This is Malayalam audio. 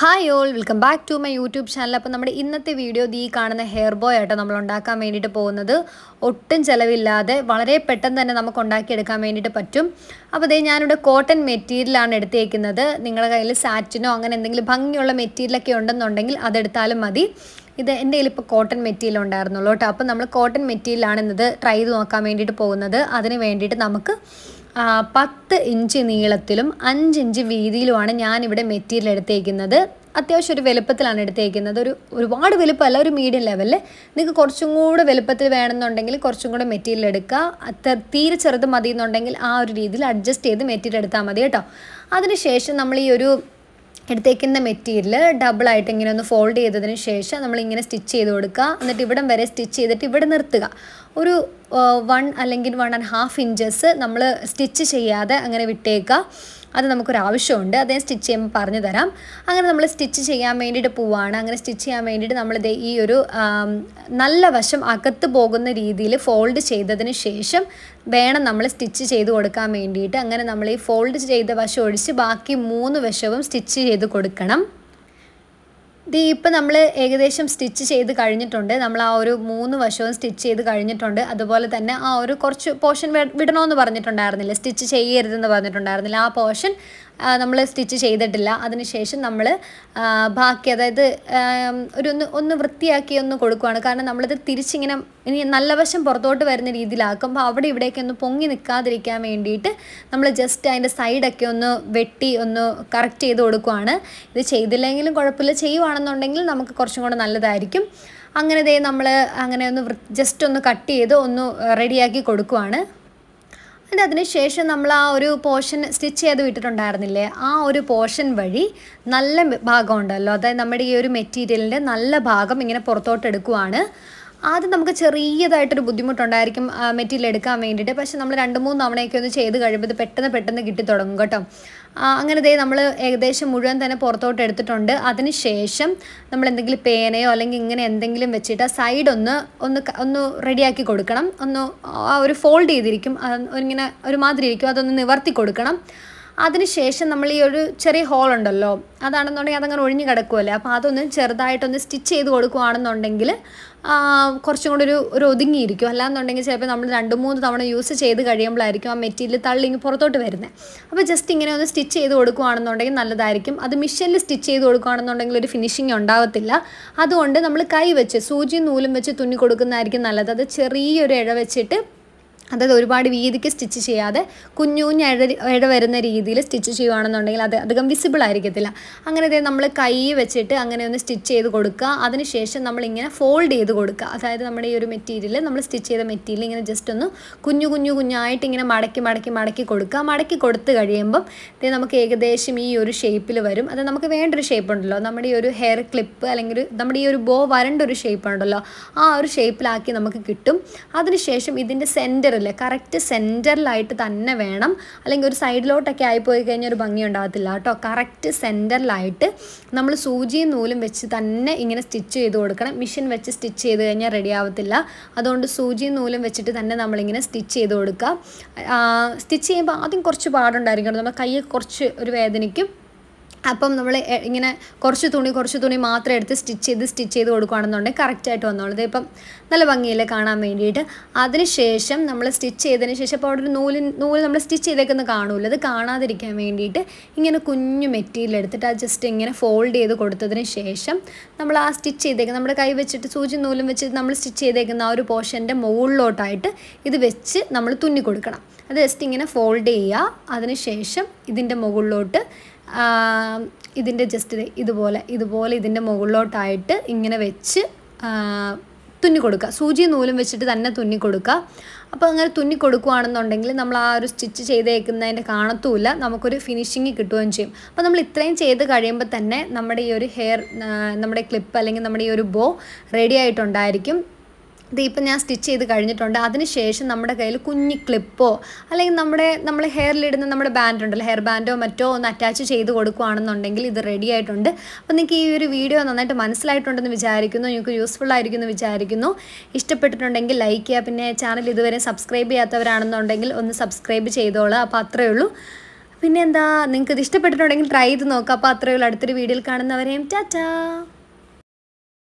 hi all welcome back to my YouTube channel അപ്പോൾ നമ്മുടെ ഇന്നത്തെ വീഡിയോ ഈ കാണുന്ന ഹെയർ ബോയ് ആയിട്ട് നമ്മൾ ഉണ്ടാക്കാൻ വേണ്ടിയിട്ട് പോകുന്നത് ഒട്ടും ചിലവില്ലാതെ വളരെ പെട്ടെന്ന് തന്നെ നമുക്ക് ഉണ്ടാക്കിയെടുക്കാൻ വേണ്ടിയിട്ട് പറ്റും അപ്പോൾ അതേ ഞാനിവിടെ കോട്ടൺ മെറ്റീരിയലാണ് എടുത്തേക്കുന്നത് നിങ്ങളുടെ കയ്യിൽ സാറ്റിനോ അങ്ങനെ എന്തെങ്കിലും ഭംഗിയുള്ള മെറ്റീരിയലൊക്കെ ഉണ്ടെന്നുണ്ടെങ്കിൽ അതെടുത്താലും മതി ഇത് എൻ്റെ കയ്യിൽ ഇപ്പോൾ കോട്ടൺ മെറ്റീരിയൽ ഉണ്ടായിരുന്നുള്ളൂ കേട്ടോ അപ്പോൾ നമ്മൾ കോട്ടൺ ഇന്നത് ട്രൈ ചെയ്ത് നോക്കാൻ വേണ്ടിയിട്ട് പോകുന്നത് അതിന് വേണ്ടിയിട്ട് നമുക്ക് പത്ത് ഇഞ്ച് നീളത്തിലും അഞ്ച് ഇഞ്ച് വീതിയിലുമാണ് ഞാനിവിടെ മെറ്റീരിയൽ എടുത്തേക്കുന്നത് അത്യാവശ്യം ഒരു വലുപ്പത്തിലാണ് എടുത്തേക്കുന്നത് ഒരു ഒരുപാട് വലുപ്പമല്ല ഒരു മീഡിയം ലെവലിൽ നിങ്ങൾക്ക് കുറച്ചും കൂടെ വലുപ്പത്തിൽ വേണമെന്നുണ്ടെങ്കിൽ കുറച്ചും കൂടെ മെറ്റീരിയൽ എടുക്കുക തീരെ ചെറുത് മതി എന്നുണ്ടെങ്കിൽ ആ ഒരു രീതിയിൽ അഡ്ജസ്റ്റ് ചെയ്ത് മെറ്റീരിയൽ എടുത്താൽ മതി കേട്ടോ അതിനുശേഷം നമ്മൾ ഈ ഒരു എടുത്തേക്കുന്ന മെറ്റീരിയൽ ഡബിളായിട്ട് ഇങ്ങനെ ഒന്ന് ഫോൾഡ് ചെയ്തതിന് ശേഷം നമ്മളിങ്ങനെ സ്റ്റിച്ച് ചെയ്ത് കൊടുക്കുക എന്നിട്ട് ഇവിടം വരെ സ്റ്റിച്ച് ചെയ്തിട്ട് ഇവിടെ നിർത്തുക ഒരു വൺ അല്ലെങ്കിൽ വൺ ആൻഡ് ഹാഫ് ഇഞ്ചസ് നമ്മൾ സ്റ്റിച്ച് ചെയ്യാതെ അങ്ങനെ വിട്ടേക്കുക അത് നമുക്കൊരാവശ്യമുണ്ട് അദ്ദേഹം സ്റ്റിച്ച് ചെയ്യുമ്പോൾ പറഞ്ഞു തരാം അങ്ങനെ നമ്മൾ സ്റ്റിച്ച് ചെയ്യാൻ വേണ്ടിയിട്ട് പോവാണ് അങ്ങനെ സ്റ്റിച്ച് ചെയ്യാൻ വേണ്ടിയിട്ട് ഇതേ ഈ ഒരു നല്ല വശം അകത്ത് പോകുന്ന രീതിയിൽ ഫോൾഡ് ചെയ്തതിന് ശേഷം വേണം നമ്മൾ സ്റ്റിച്ച് ചെയ്ത് കൊടുക്കാൻ വേണ്ടിയിട്ട് അങ്ങനെ നമ്മൾ ഈ ഫോൾഡ് ചെയ്ത വശം ഒഴിച്ച് ബാക്കി മൂന്ന് വശവും സ്റ്റിച്ച് ചെയ്ത് കൊടുക്കണം ഇത് ഇപ്പം നമ്മൾ ഏകദേശം സ്റ്റിച്ച് ചെയ്ത് കഴിഞ്ഞിട്ടുണ്ട് നമ്മൾ ആ ഒരു മൂന്ന് വശവും സ്റ്റിച്ച് ചെയ്ത് കഴിഞ്ഞിട്ടുണ്ട് അതുപോലെ തന്നെ ആ ഒരു കുറച്ച് പോർഷൻ വിടണമെന്ന് പറഞ്ഞിട്ടുണ്ടായിരുന്നില്ല സ്റ്റിച്ച് ചെയ്യരുതെന്ന് പറഞ്ഞിട്ടുണ്ടായിരുന്നില്ല ആ പോർഷൻ നമ്മൾ സ്റ്റിച്ച് ചെയ്തിട്ടില്ല അതിനുശേഷം നമ്മൾ ബാക്കി അതായത് ഒരു ഒന്ന് ഒന്ന് വൃത്തിയാക്കി ഒന്ന് കൊടുക്കുവാണ് കാരണം നമ്മളിത് തിരിച്ചിങ്ങനെ ഇനി നല്ല വശം പുറത്തോട്ട് വരുന്ന രീതിയിലാക്കുമ്പോൾ അവിടെ ഇവിടെയൊക്കെ ഒന്ന് പൊങ്ങി നിൽക്കാതിരിക്കാൻ വേണ്ടിയിട്ട് നമ്മൾ ജസ്റ്റ് അതിൻ്റെ സൈഡൊക്കെ ഒന്ന് വെട്ടി ഒന്ന് കറക്റ്റ് ചെയ്ത് കൊടുക്കുവാണ് ഇത് ചെയ്തില്ലെങ്കിലും കുഴപ്പമില്ല ചെയ്യുവാണ് ആണെന്നുണ്ടെങ്കിൽ നമുക്ക് കുറച്ചും കൂടെ നല്ലതായിരിക്കും അങ്ങനെ ദേ നമ്മൾ അങ്ങനെ ഒന്ന് ജസ്റ്റ് ഒന്ന് കട്ട് ചെയ്ത് ഒന്ന് റെഡിയാക്കി കൊടുക്കുവാണ് എന്നിട്ട് അതിന് ശേഷം നമ്മൾ ആ ഒരു പോർഷൻ സ്റ്റിച്ച് ചെയ്ത് വിട്ടിട്ടുണ്ടായിരുന്നില്ലേ ആ ഒരു പോർഷൻ വഴി നല്ല ഭാഗം ഉണ്ടല്ലോ അതായത് നമ്മുടെ ഈ ഒരു മെറ്റീരിയലിൻ്റെ നല്ല ഭാഗം ഇങ്ങനെ പുറത്തോട്ട് എടുക്കുവാണ് ആദ്യം നമുക്ക് ചെറിയതായിട്ടൊരു ബുദ്ധിമുട്ടുണ്ടായിരിക്കും മെറ്റീരിയൽ എടുക്കാൻ വേണ്ടിയിട്ട് പക്ഷെ നമ്മൾ രണ്ട് മൂന്ന് തവണയൊക്കെ ഒന്ന് ചെയ്ത് കഴിയുമ്പോൾ പെട്ടെന്ന് പെട്ടെന്ന് കിട്ടി തുടങ്ങും കേട്ടോ അങ്ങനെ ദേ നമ്മൾ ഏകദേശം മുഴുവൻ തന്നെ പുറത്തോട്ട് എടുത്തിട്ടുണ്ട് അതിനുശേഷം നമ്മൾ എന്തെങ്കിലും പേനയോ അല്ലെങ്കിൽ ഇങ്ങനെ എന്തെങ്കിലും വെച്ചിട്ട് സൈഡ് ഒന്ന് ഒന്ന് ഒന്ന് റെഡിയാക്കി കൊടുക്കണം ഒന്ന് ആ ഒരു ഫോൾഡ് ചെയ്തിരിക്കും ഇങ്ങനെ ഒരു മാതിരി ഇരിക്കും അതൊന്ന് നിവർത്തി കൊടുക്കണം അതിനുശേഷം നമ്മൾ ഈ ഒരു ചെറിയ ഹോൾ ഉണ്ടല്ലോ അതാണെന്നുണ്ടെങ്കിൽ അതങ്ങനെ ഒഴിഞ്ഞു കിടക്കുമല്ലേ അപ്പോൾ അതൊന്ന് ചെറുതായിട്ടൊന്ന് സ്റ്റിച്ച് ചെയ്ത് കൊടുക്കുകയാണെന്നുണ്ടെങ്കിൽ കുറച്ചും കൂടി ഒരു ഒരു ഒതുങ്ങിയിരിക്കും അല്ലാന്നുണ്ടെങ്കിൽ ചിലപ്പോൾ നമ്മൾ രണ്ട് മൂന്ന് തവണ യൂസ് ചെയ്ത് കഴിയുമ്പോഴായിരിക്കും ആ മെറ്റീരിയൽ തള്ളിങ്ങി പുറത്തോട്ട് വരുന്നത് അപ്പോൾ ജസ്റ്റ് ഇങ്ങനെ ഒന്ന് സ്റ്റിച്ച് ചെയ്ത് കൊടുക്കുകയാണെന്നുണ്ടെങ്കിൽ നല്ലതായിരിക്കും അത് മിഷനിൽ സ്റ്റിച്ച് ചെയ്ത് കൊടുക്കുകയാണെന്നുണ്ടെങ്കിൽ ഒരു ഫിനിഷിങ് ഉണ്ടാവത്തില്ല അതുകൊണ്ട് നമ്മൾ കൈ വെച്ച് സൂചി നൂലും വെച്ച് തുന്നി കൊടുക്കുന്നതായിരിക്കും നല്ലത് അത് ചെറിയൊരു ഇഴ വെച്ചിട്ട് അതായത് ഒരുപാട് വീതിക്ക് സ്റ്റിച്ച് ചെയ്യാതെ കുഞ്ഞു കുഞ്ഞ് ഇഴ ഇഴ വരുന്ന രീതിയിൽ സ്റ്റിച്ച് ചെയ്യുകയാണെന്നുണ്ടെങ്കിൽ അത് അധികം വിസിബിൾ ആയിരിക്കത്തില്ല അങ്ങനെ ഇതേ നമ്മൾ കൈ വെച്ചിട്ട് അങ്ങനെ ഒന്ന് സ്റ്റിച്ച് ചെയ്ത് കൊടുക്കുക അതിനുശേഷം നമ്മളിങ്ങനെ ഫോൾഡ് ചെയ്ത് കൊടുക്കുക അതായത് നമ്മുടെ ഈ ഒരു മെറ്റീരിയൽ നമ്മൾ സ്റ്റിച്ച് ചെയ്ത മെറ്റീരിയൽ ഇങ്ങനെ ജസ്റ്റ് ഒന്ന് കുഞ്ഞു കുഞ്ഞു കുഞ്ഞായിട്ട് ഇങ്ങനെ മടക്കി മടക്കി മടക്കി കൊടുക്കുക മടക്കി കൊടുത്തു കഴിയുമ്പം ഇതേ നമുക്ക് ഏകദേശം ഈ ഒരു ഷേപ്പിൽ വരും അത് നമുക്ക് വേണ്ടൊരു ഷേപ്പ് ഉണ്ടല്ലോ നമ്മുടെ ഈ ഒരു ഹെയർ ക്ലിപ്പ് അല്ലെങ്കിൽ നമ്മുടെ ഈ ഒരു ബോ വരണ്ട ഒരു ഷേപ്പ് ഉണ്ടല്ലോ ആ ഒരു ഷേപ്പിലാക്കി നമുക്ക് കിട്ടും അതിനുശേഷം ഇതിൻ്റെ സെൻറ്റർ ഇല്ലേ കറക്റ്റ് സെൻറ്ററിലായിട്ട് തന്നെ വേണം അല്ലെങ്കിൽ ഒരു സൈഡിലോട്ടൊക്കെ ആയിപ്പോയി കഴിഞ്ഞാൽ ഒരു ഭംഗി ഉണ്ടാകത്തില്ല കേട്ടോ കറക്റ്റ് സെൻറ്ററിലായിട്ട് നമ്മൾ സൂചിയും നൂലും വെച്ച് തന്നെ ഇങ്ങനെ സ്റ്റിച്ച് ചെയ്ത് കൊടുക്കണം മിഷീൻ വെച്ച് സ്റ്റിച്ച് ചെയ്ത് കഴിഞ്ഞാൽ റെഡി ആവത്തില്ല അതുകൊണ്ട് സൂചിയും നൂലും വെച്ചിട്ട് തന്നെ നമ്മളിങ്ങനെ സ്റ്റിച്ച് ചെയ്ത് കൊടുക്കുക സ്റ്റിച്ച് ചെയ്യുമ്പോൾ ആദ്യം കുറച്ച് പാടുണ്ടായിരിക്കും നമ്മുടെ കയ്യിൽ കുറച്ച് ഒരു വേദനയ്ക്കും അപ്പം നമ്മൾ ഇങ്ങനെ കുറച്ച് തുണി കുറച്ച് തുണി മാത്രം എടുത്ത് സ്റ്റിച്ച് ചെയ്ത് സ്റ്റിച്ച് ചെയ്ത് കൊടുക്കുകയാണെന്നുണ്ടെങ്കിൽ കറക്റ്റായിട്ട് വന്നോളൂ ഇതിപ്പം നല്ല ഭംഗിയിൽ കാണാൻ വേണ്ടിയിട്ട് അതിനുശേഷം നമ്മൾ സ്റ്റിച്ച് ചെയ്തതിന് ശേഷം അപ്പോൾ അവിടെ ഒരു നൂല് നൂല് നമ്മൾ സ്റ്റിച്ച് ചെയ്തേക്കുന്ന കാണൂല അത് കാണാതിരിക്കാൻ വേണ്ടിയിട്ട് ഇങ്ങനെ കുഞ്ഞു മെറ്റീരിയൽ എടുത്തിട്ട് അത് ജസ്റ്റ് ഇങ്ങനെ ഫോൾഡ് ചെയ്ത് കൊടുത്തതിന് ശേഷം നമ്മൾ ആ സ്റ്റിച്ച് ചെയ്തേക്കുന്ന നമ്മുടെ കൈ വെച്ചിട്ട് സൂചി നൂലും വെച്ച് നമ്മൾ സ്റ്റിച്ച് ചെയ്തേക്കുന്ന ആ ഒരു പോർഷൻ്റെ മുകളിലോട്ടായിട്ട് ഇത് വെച്ച് നമ്മൾ തുന്നി കൊടുക്കണം അത് ജസ്റ്റ് ഇങ്ങനെ ഫോൾഡ് ചെയ്യുക അതിനുശേഷം ഇതിൻ്റെ മുകളിലോട്ട് ഇതിൻ്റെ ജസ്റ്റ് ഇതുപോലെ ഇതുപോലെ ഇതിൻ്റെ മുകളിലോട്ടായിട്ട് ഇങ്ങനെ വെച്ച് തുന്നി കൊടുക്കുക സൂചി നൂലും വെച്ചിട്ട് തന്നെ തുന്നി കൊടുക്കുക അപ്പോൾ അങ്ങനെ തുന്നി കൊടുക്കുകയാണെന്നുണ്ടെങ്കിൽ നമ്മൾ ആ ഒരു സ്റ്റിച്ച് ചെയ്തേക്കുന്നതിൻ്റെ കാണത്തുമില്ല നമുക്കൊരു ഫിനിഷിങ് കിട്ടുകയും ചെയ്യും അപ്പോൾ നമ്മൾ ഇത്രയും ചെയ്ത് കഴിയുമ്പോൾ തന്നെ നമ്മുടെ ഈ ഒരു ഹെയർ നമ്മുടെ ക്ലിപ്പ് അല്ലെങ്കിൽ നമ്മുടെ ഈ ഒരു ബോ റെഡി ആയിട്ടുണ്ടായിരിക്കും ഇത് ഇപ്പം ഞാൻ സ്റ്റിച്ച് ചെയ്ത് കഴിഞ്ഞിട്ടുണ്ട് അതിനുശേഷം നമ്മുടെ കയ്യിൽ കുഞ്ഞി ക്ലിപ്പോ അല്ലെങ്കിൽ നമ്മുടെ നമ്മൾ ഹെയറിലിടുന്ന നമ്മുടെ ബാൻഡ് ഉണ്ടല്ലോ ഹെയർ ബാൻഡോ മറ്റോ ഒന്ന് അറ്റാച്ച് ചെയ്ത് കൊടുക്കുകയാണെന്നുണ്ടെങ്കിൽ ഇത് റെഡി ആയിട്ടുണ്ട് അപ്പോൾ നിങ്ങൾക്ക് ഈ ഒരു വീഡിയോ നന്നായിട്ട് മനസ്സിലായിട്ടുണ്ടെന്ന് വിചാരിക്കുന്നു നിങ്ങൾക്ക് യൂസ്ഫുൾ ആയിരിക്കുമെന്ന് വിചാരിക്കുന്നു ഇഷ്ടപ്പെട്ടിട്ടുണ്ടെങ്കിൽ ലൈക്ക് ചെയ്യുക പിന്നെ ചാനൽ ഇതുവരെ സബ്സ്ക്രൈബ് ചെയ്യാത്തവരാണെന്നുണ്ടെങ്കിൽ ഒന്ന് സബ്സ്ക്രൈബ് ചെയ്തോളൂ അപ്പോൾ അത്രയേ ഉള്ളൂ പിന്നെ എന്താ നിങ്ങൾക്ക് ഇത് ഇഷ്ടപ്പെട്ടിട്ടുണ്ടെങ്കിൽ ട്രൈ ചെയ്ത് നോക്കാം അപ്പോൾ അത്രയേ ഉള്ളൂ അടുത്തൊരു വീഡിയോയിൽ കാണുന്നവരെയും ടാറ്റാ